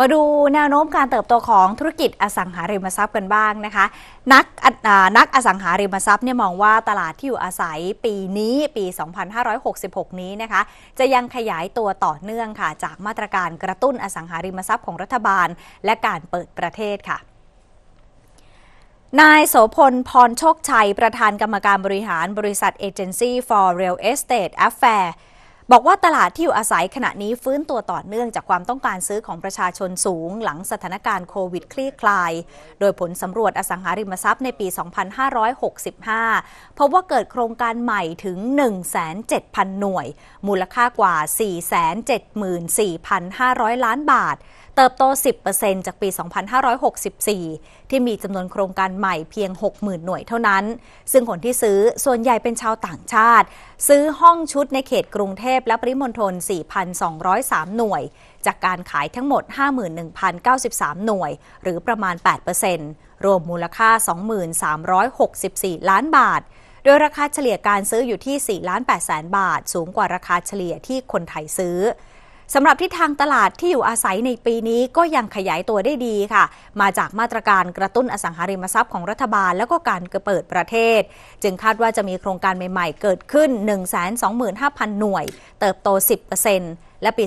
มาดูแนวโน้มการเติบโตของธุรกิจอสังหาริมทรัพย์กันบ้างนะคะ นักนักอสังหาริมทรัพย์เนี่ยมองว่าตลาดที่อยู่อาศัยปีนี้ปี 2566 นี้นะคะ จะยังขยายตัวต่อเนื่องค่ะ จากมาตรการกระตุ้นอสังหาริมทรัพย์ของรัฐบาลและการเปิดประเทศค่ะ นายโสพลพรโชคชัยประธานกรรมการบริหารบริษัทเอเจนซี่ for real estate affair บอกว่าตลาดที่อยู่อาศัยขณะนี้ฟื้นตัวต่อเนื่องจากความต้องการซื้อของประชาชนสูงหลังสถานการณ์โควิดคลี่คลาย โดยผลสำรวจอสังหาริมทรัพย์ในปี 2565พบว่าเกิดโครงการใหม่ถึง1,700,000 หน่วย มูลค่ากว่า474,500 ล้านบาทเติบโต 10%จากปี 2564 ที่มีจำนวนโครงการใหม่เพียง 60,000 หน่วยเท่านั้น ซึ่งคนที่ซื้อส่วนใหญ่เป็นชาวต่างชาติ ซื้อห้องชุดในเขตกรุงเทพและปริมณฑล 4,203 หน่วย จากการขายทั้งหมด 51,093 หน่วย หรือประมาณ 8%รวมมูลค่า 23,64 ล้านบาท โดยราคาเฉลี่ยการซื้ออยู่ที่4ล้าน8แสนบาท สูงกว่าราคาเฉลี่ยที่คนไทยซื้อสำหรับที่ทางตลาดที่อยู่อาศัยในปีนี้ก็ยังขยายตัวได้ดีค่ะ มาจากมาตรการกระตุ้นอสังหาริมทรัพย์ของรัฐบาลแล้วก็การเปิดประเทศ จึงคาดว่าจะมีโครงการใหม่ ๆเกิดขึ้น 125,000 หน่วยเติบโต 10%และปี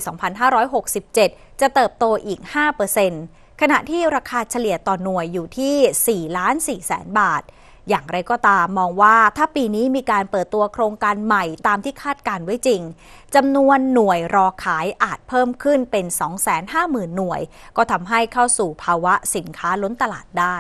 2567 จะเติบโตอีก 5%ขณะที่ราคาเฉลี่ยต่อหน่วยอยู่ที่4ล้าน4แสนบาทอย่างไรก็ตาม มองว่าถ้าปีนี้มีการเปิดตัวโครงการใหม่ตามที่คาดการไว้จริงจำนวนหน่วยรอขายอาจเพิ่มขึ้นเป็น 250,000 หน่วย ก็ทำให้เข้าสู่ภาวะสินค้าล้นตลาดได้